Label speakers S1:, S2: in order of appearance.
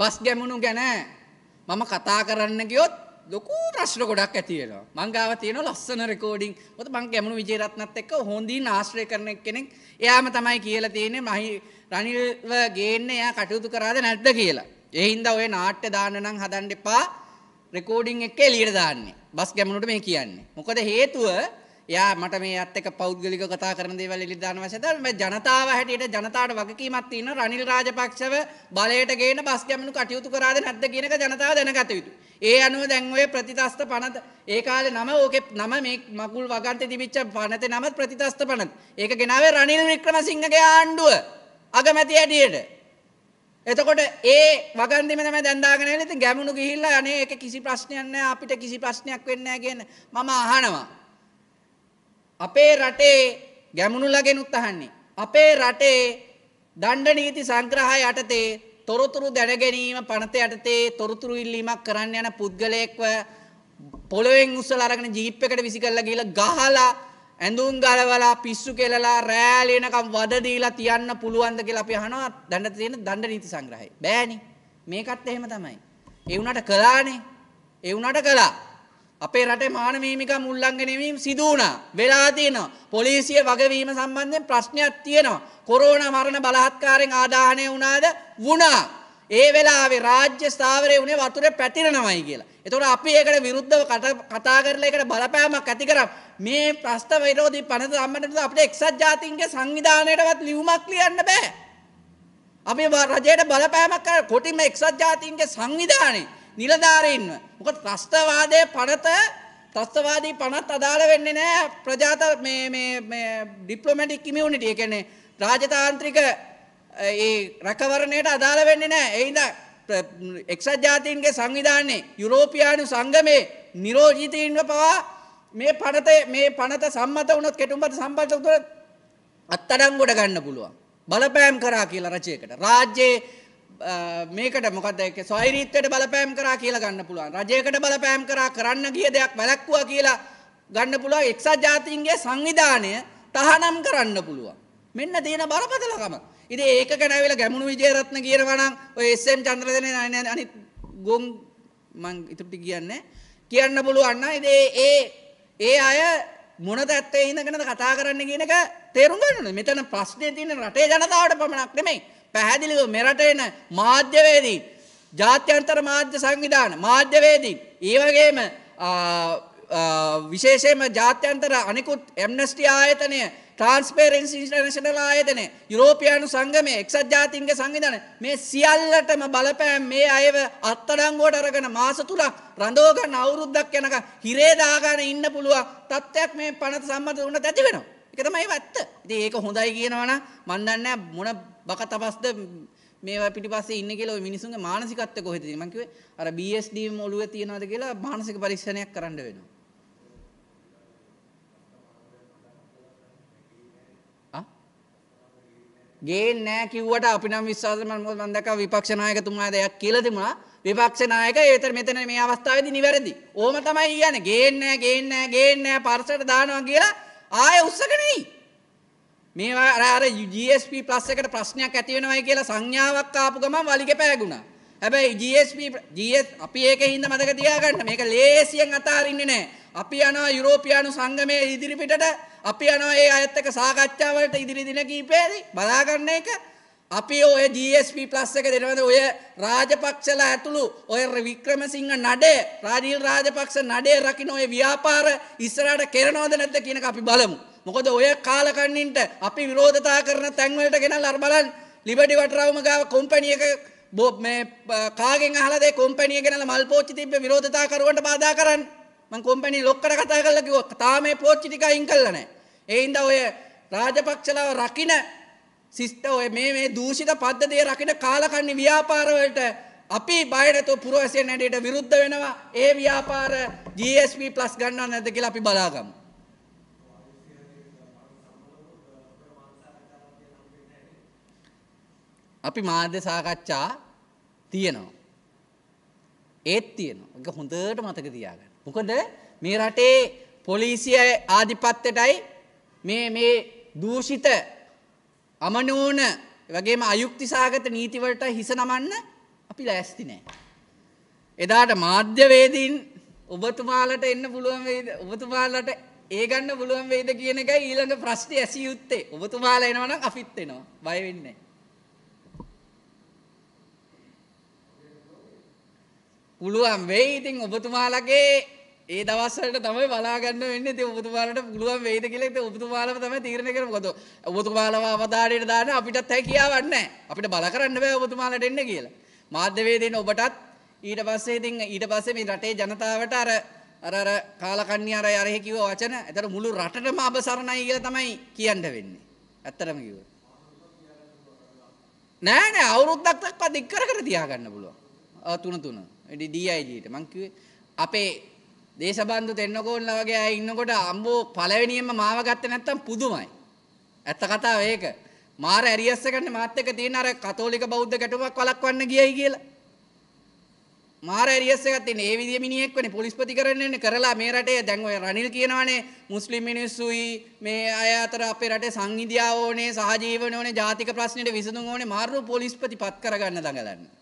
S1: Bus Gemunu ගැන මම කතා කරන්න ගියොත් ලොකු ප්‍රශ්න ගොඩක් ඇතිවෙනවා. මංගාව තියෙන ලස්සන රෙකෝඩින්. ඔත මං ගැමුණු විජේරත්නත් එක්ක හොඳින් ආශ්‍රය කරන කෙනෙක්. එයාම තමයි කියලා තියෙන්නේ මහි රනිල්ව ගේන්න එයා කටයුතු කරාද නැද්ද කියලා. ඒ හින්දා ඔය නාට්‍ය දාන්න නම් හදන්න එපා. රෙකෝඩින් එක එළියට දාන්නේ. බස් ගැමුණුට මේ කියන්නේ. මොකද හේතුව එයා මට මේ අත් එක්ක පෞද්ගලික කතා කරන දේවල් එළියට දාන අවශ්‍ය නැහැ. ජනතාව හැටියට ජනතාවට වගකීමක් තියෙන රනිල් රාජපක්ෂව බලයට ගේන බස් ගැමුණු කටයුතු කරාද නැද්ද කියන එක ජනතාව දැනගත යුතුයි. ඒ අනුව දැන් ඔය ප්‍රතිතස්ත පනත ඒ කාලේ නම ඕකේ නම මේ මගුල් වගන්තේ තිබිච්ච පනතේ නම ප්‍රතිතස්ත පනත. ඒක ගෙනාවේ රනිල් වික්‍රමසිංහගේ ආණ්ඩුව. අගමැති හැටියට. එතකොට ඒ වගන්දිම තමයි දැන් දාගෙන ඉන්නේ. ඉතින් ගැමුණු ගිහිල්ලා අනේ ඒක කිසි ප්‍රශ්නයක් නැහැ අපිට කිසි ප්‍රශ්නයක් වෙන්නේ නැහැ කියන මම අහනවා. අපේ රටේ ගැමුණු ලගෙනුත් අහන්නේ. අපේ රටේ දණ්ඩ නීති සංග්‍රහය යටතේ තොරතුරු දැනගැනීම පනත යටතේ තොරතුරු ඉල්ලීමක් කරන්න යන පුද්ගලයෙක්ව පොළොවෙන් උස්සලා අරගෙන ජීප් එකට විසි කරලා ගිහලා ගහලා ඇඳුම් ගලවලා පිස්සු කෙලලා රෑල් එනකම් වද දීලා තියන්න පුළුවන්ද කියලා අපි අහනවා දඬ තියෙන දඬ නීති සංග්‍රහය. බෑනේ. මේකත් එහෙම තමයි. ඒ වුණාට කළානේ. ඒ වුණාට කළා. අපේ රටේ මානවීමිකම් උල්ලංඝනය වීම සිදු වුණා. වෙලා තියෙනවා. පොලිසිය වගවීම සම්බන්ධයෙන් ප්‍රශ්නයක් තියෙනවා. කොරෝනා මරණ බලාත්කාරයෙන් ආදාහණය වුණාද? වුණා. ඒ වෙලාවේ රාජ්‍ය ස්ථාවරයේ උනේ වතුරේ පැතිරෙනවයි කියලා. එතකොට අපි ඒකට විරුද්ධව කතා කරලා ඒකට බලපෑමක් ඇති කරා. මේ ප්‍රස්ත විරෝධී පනත සම්බන්ධව අපිට එක්සත් ජාතීන්ගේ සංවිධානයටවත් ලියුමක් ලියන්න බෑ. අපි රජයට බලපෑමක් කර කොටිම එක්සත් ජාතීන්ගේ සංවිධානයේ නිලධාරීන්ව. මොකද ත්‍රස්තවාදයේ පනත ත්‍රස්තවාදී පනත් අදාළ වෙන්නේ නැහැ ප්‍රජාත මේ මේ මේ ඩිප්ලොමැටික් ඉමියුනිටි. ඒ කියන්නේ රාජතාන්ත්‍රික ඒ රැකවරණයට අදාළ වෙන්නේ නැහැ. ඒ ඉඳන් එක්සත් ජාතීන්ගේ සංවිධානයේ යුරෝපියානු සංගමේ නිරෝජිතීන්ව පවා මේ පනත මේ පනත සම්මත වුණොත් කෙටුම්පත සම්බන්ධ වුණොත් අත්අඩංගුවට ගන්න පුළුවන්. බලපෑම් කරා කියලා රජයකට. රාජ්‍යයේ මේකට මොකදක සොයිරීත්තයට බලපෑම් කරා කියලා ගන්න පුළුවන් රජයකට බලපෑම් කරා කරන්න ගිය දෙයක් වැලක්වා කියලා ගන්න පුළුව එක්සත් ජාතින්ගේ සංවිධානය තහනම් කරන්න පුළුවන් මෙන්න තියෙන බරපතලකම ඉති ඒක කැනැවිල ගැමුණු විජයරත්න කියනවනම් එස්සම් චන්ද්‍රදන නන අනි ගොම් මං ඉතුපටි කියන්න කියන්න පුළුවන්න ඉදේ ඒ ඒ අය මොන ඇත්තේ ඉඳගෙනද කතා කරන්න කියනක තේරුම් ගන්න මෙතන ප්‍රශ්නය තියන රටේ ජනතාවට පමණක් නෙමයි පැහැදිලිව මෙරට එන මාධ්‍යවේදී ජාත්‍යන්තර මාධ්‍ය සංවිධාන මාධ්‍යවේදී ඒ වගේම විශේෂයෙන්ම ජාත්‍යන්තර අනිකුත් එම්නස්ටි ආයතනය ට්‍රාන්ස්පේරෙන්සි ඉන්ටර්නැෂනල් ආයතනය යුරෝපියානු සංගමය එක්සත් ජාතීන්ගේ සංවිධානය මේ සියල්ලටම බලපෑම් මේ අයව අත්අඩංගුවට අරගෙන මාස තුනක් රඳව ගන්න අවුරුද්දක් යනකම් හිරේ දාගෙන ඉන්න පුළුවන් තත්ත්වයක් මේ පනත සම්මත වුණත් ඇති වෙනවා. ඒක තමයි ඇත්ත. ඉතින් ඒක හොඳයි කියනවනම් මන් දන්නේ මොන බක තපස්ද මේවා පිටිපස්සේ ඉන්නේ කියලා ওই මිනිසුන්ගේ මානසිකත්වය කොහෙද තියෙන්නේ මං කිව්වේ අර BSD ඔළුවේ තියනවාද කියලා මානසික පරීක්ෂණයක් කරන්න වෙනවා ගේන් නෑ කිව්වට අපි නම් විශ්වාස මම මම දැක්කා විපක්ෂ නායකතුමාද එයක් කියලා තිබුණා විපක්ෂ නායක ඒතර මෙතන මේ අවස්ථාවේදී නිවැරදි. ඕම තමයි කියන්නේ ගේන් නෑ ගේන් නෑ ගේන් නෑ පර්සට දානවා කියලා ආයෙ උස්සගෙන නෙයි. මේවා අර GSP ප්ලස් එකට ප්‍රශ්නයක් ඇති වෙනවයි කියලා සංඥාවක් ආපු ගමන් වලිගේ පෑගුණා. හැබැයි GSP GS අපි ඒකේ හින්දා මතක තියාගන්න මේක ලේසියෙන් අතාරින්නේ නැහැ. අපි යනවා යුරෝපියානු සංගමයේ ඉදිරිපිටට අපි යනවා ඒ අයත් එක්ක සාකච්ඡාවලට ඉදිරි දින කීපයේදී බලා ගන්න එක අපි ඔය GSP ප්ලස් එක දෙනවද ඔය රාජපක්ෂලා ඇතුළු ඔය වික්‍රමසිංහ නඩේ රාජීල් රාජපක්ෂ නඩේ රකින්න ඔය ව්‍යාපාර ඉස්සරහට කරනවද නැද්ද කියන එක අපි බලමු. මොකද ඔය කාලකන්නින්ට අපි විරෝධතා කරන තැන්වලට ගෙනල් අර බලන් ලිබඩි වටරවම ගාව කොම්පැනි එක බෝ මේ කාගෙන් අහලා දේ කොම්පැනි ගෙනලා මල් පෝච්චි තිබ්බ විරෝධතා කරුවන්ට බාධා කරන්න මං කොම්පැනි ලොක්කට කතා කරලා කිව්වා තාම මේ පෝච්චි ටික අයින් කළා නැහැ ඒ හින්දා ඔය රාජපක්ෂලාව රකින්න සිස්ට ඔය මේ මේ දූෂිත පද්ධතිය රකින්න කාලකන්ණි ව්‍යාපාර වලට අපි බයරතෝ පුරවැසියන් හැටියට විරුද්ධ වෙනවා ඒ ව්‍යාපාර GSP+ ගන්නව නැද්ද කියලා අපි බලාගමු අපි මාධ්‍ය සාකච්ඡා තියෙනවා. ඒත් තියෙනවා. ඒක හොඳට මතක තියාගන්න. මොකද මේ රටේ පොලිසිය ආධිපත්‍යයටයි මේ මේ දූෂිත අමනෝන වගේම අයුක්තිසාගත නීතිවලට හිස නමන්න අපි ලෑස්ති නෑ. එදාට මාධ්‍යවේදීන් ඔබතුමාලට එන්න පුළුවන් වෙයිද? ඔබතුමාලට ඒ ගන්න පුළුවන් වෙයිද කියන එකයි ඊළඟ ප්‍රශ්නේ ඇසිය යුත්තේ. ඔබතුමාලා එනවනම් අපිත් එනවා. බය වෙන්නේ නෑ. පුළුවන් වෙයි ඉතින් ඔබතුමාලගේ ඒ දවස්සට තමයි බලාගන්න වෙන්න ති ඔබතුමාලට පුළුවන් වෙයිද කියලෙ ඔබතුමාලම තම තීරණ කර කොතු ඔබතුමාලම අවධානයට දාන අපිටත් හැ කියාවන්න අපිට බල කරන්න බෑ ඔබතුමාලට එන්න කියලා මාධ්‍යවේදෙන් ඔබටත් ඊට පස්සේ ඉතින් ඊට පස්සේ මේ රටේ ජනතාවට අර අර අර කාලකන්ණිය අර අරහ කිව්ව වචන එතන මුළු රටටම අපසරණයි කියලා තමයි කියන්න වෙන්නේ ඇත්තටම කිව්වොත් නෑ නෑ අවුරුද්දක් දක්වා දික් කර කර තියාගන්න පුළුවන් තුන තුන DIDට මංකිවේ අපේ දේශබන්ධු දෙන්නකෝල්ල වගේ අය ඉන්නකොට අම්බෝ පළවෙනියෙන්ම මාව ගත්තේ නැත්තම් පුදුමයි. ඇත්ත කතාව ඒක. මාර ඇරියස් එකනේ මාත් එක්ක තියෙන අර කතෝලික බෞද්ධ ගැටුමක් වළක්වන්න ගියයි කියලා. මාර ඇරියස් එකක් තියෙන ඒ විදිය මිනිහෙක් වෙන්නේ පොලිස් ප්‍රතිකරණයනේ කරලා මේ රටේ දැන් ඔය රනිල් කියනවානේ මුස්ලිම් මිනිස්සුයි මේ අය අතර අපේ රටේ සංහිඳියාව ඕනේ සහජීවන ඕනේ ජාතික ප්‍රශ්නෙට විසඳුම් ඕනේ මාරු පොලිස් ප්‍රතිපත් කරගන්න දඟලන්නේ.